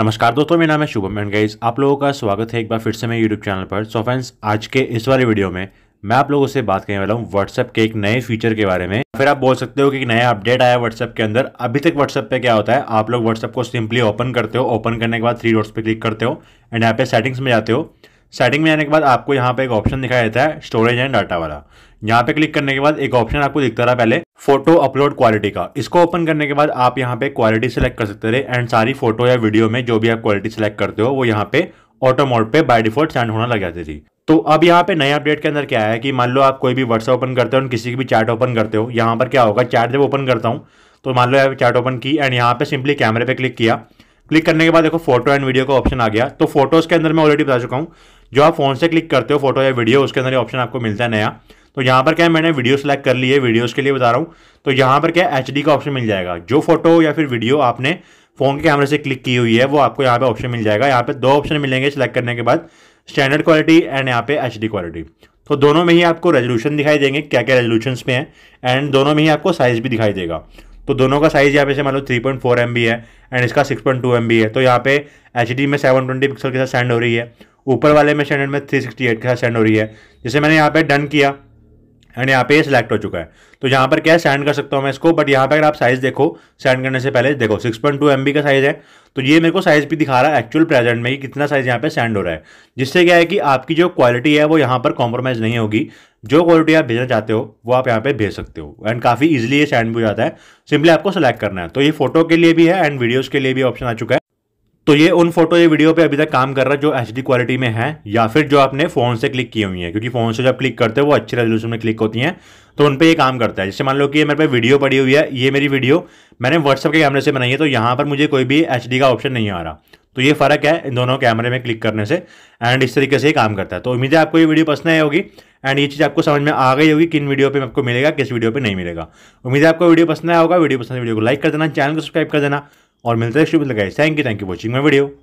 नमस्कार दोस्तों मेरा नाम है शुभम एंड गाइज आप लोगों का स्वागत है एक बार फिर से मैं यूट्यूब चैनल पर सो फ्रेंड्स आज के इस वाले वीडियो में मैं आप लोगों से बात करने वाला हूँ व्हाट्सएप के एक नए फीचर के बारे में फिर आप बोल सकते हो कि नया अपडेट आया व्हाट्सएप के अंदर अभी तक व्हाट्सएप पे क्या होता है आप लोग व्हाट्सएप को सिंपली ओपन करते हो ओपन करने के बाद थ्री डॉट्स पे क्लिक करते हो एंड यहाँ पे सेटिंग्स में जाते हो सेटिंग में आने के बाद आपको यहाँ पे एक ऑप्शन दिखाई देता है स्टोरेज एंड डाटा वाला यहाँ पे क्लिक करने के बाद एक ऑप्शन आपको दिखता रहा पहले फोटो अपलोड क्वालिटी का इसको ओपन करने के बाद आप यहाँ पे क्वालिटी सेलेक्ट कर सकते रहे एंड सारी फोटो या वीडियो में जो भी आप क्वालिटी सेलेक्ट करते हो वो यहाँ पे ऑटो मोड पे बाय डिफॉल्ट सेंड होना लग जाती थी तो अब यहाँ पे नए अपडेट के अंदर क्या है कि मान लो आप कोई भी व्हाट्सएप ओपन करते हो किसी की भी चैट ओपन करते हो यहाँ पर क्या होगा चैट जब ओपन करता हूँ तो मान लो यहाँ चैट ओपन की एंड यहाँ पे सिंपली कैमरे पे क्लिक किया क्लिक करने के बाद देखो फोटो एंड वीडियो का ऑप्शन आ गया तो फोटोज के अंदर मैं ऑलरेडी बता चुका हूँ जो आप फ़ोन से क्लिक करते हो फोटो या वीडियो उसके अंदर ये ऑप्शन आपको मिलता है नया तो यहाँ पर क्या मैंने वीडियो सेलेक्ट कर ली है वीडियोज़ के लिए बता रहा हूँ तो यहाँ पर क्या एच का ऑप्शन मिल जाएगा जो फोटो या फिर वीडियो आपने फ़ोन के कैमरे से क्लिक की हुई है वो आपको यहाँ पे ऑप्शन मिल जाएगा यहाँ पे दो ऑप्शन मिलेंगे सेलेक्ट करने के बाद स्टैंडर्ड क्वालिटी एंड यहाँ पे एच क्वालिटी तो दोनों में ही आपको रेजोल्यूशन दिखाई देंगे क्या क्या रेजोल्यूशन में है एंड दोनों में ही आपको साइज़ भी दिखाई देगा तो दोनों का साइज़ यहाँ पे से मान लो three point four M B है एंड इसका six point two M B है तो यहाँ पे एच डी में सेवन ट्वेंटी पिक्सल के साथ सेंड हो रही है ऊपर वाले में स्टैंडर्ड में 368 के साथ सेंड हो रही है जैसे मैंने यहाँ पे डन किया एंड यहाँ पे सिलेक्ट हो चुका है तो यहाँ पर क्या सेंड कर सकता हूँ मैं इसको बट यहाँ पर अगर आप साइज़ देखो सेंड करने से पहले देखो 6.2 पॉइंट का साइज़ है तो ये मेरे को साइज़ भी दिखा रहा है एक्चुअल प्रेजेंट में कि कितना साइज़ यहाँ पे सेंड हो रहा है जिससे क्या है कि आपकी जो क्वालिटी है वो यहाँ पर कॉम्प्रोमाइज़ नहीं होगी जो क्वालिटी आप भेजना चाहते हो वो आप यहाँ पे भेज सकते हो एंड काफ़ी इजिली ये सेंड भी हो जाता है सिंपली आपको सेलेक्ट करना है तो ये फोटो के लिए भी है एंड वीडियोज़ के लिए भी ऑप्शन आ चुका है तो ये उन फोटो ये वीडियो पे अभी तक काम कर रहा है जो एच क्वालिटी में है या फिर जो आपने फ़ोन से क्लिक की हुई है क्योंकि फ़ोन से जब क्लिक करते हैं वो अच्छी रेजोल्यूशन में क्लिक होती हैं तो उन पर ये काम करता है जैसे मान लो कि ये मेरे पे वीडियो पड़ी हुई है ये मेरी वीडियो मैंने व्हाट्सअप के कैमरे से बनाई है तो यहाँ पर मुझे कोई भी एच का ऑप्शन नहीं आ रहा तो ये फ़र्क है इन दोनों कैमरे में क्लिक करने से एंड इस तरीके से ही काम करता है तो उम्मीद है आपको ये वीडियो पसंद आई होगी एंड ये चीज़ आपको समझ में आ गई होगी किन वीडियो पे आपको मिलेगा किस वीडियो पे नहीं मिलेगा उम्मीद है आपको वीडियो पसंद आया होगा वीडियो पसंद तो वीडियो को लाइक कर देना चैनल को सब्सक्राइब कर देना और मिलते हैं शुभ thank you thank you watching my video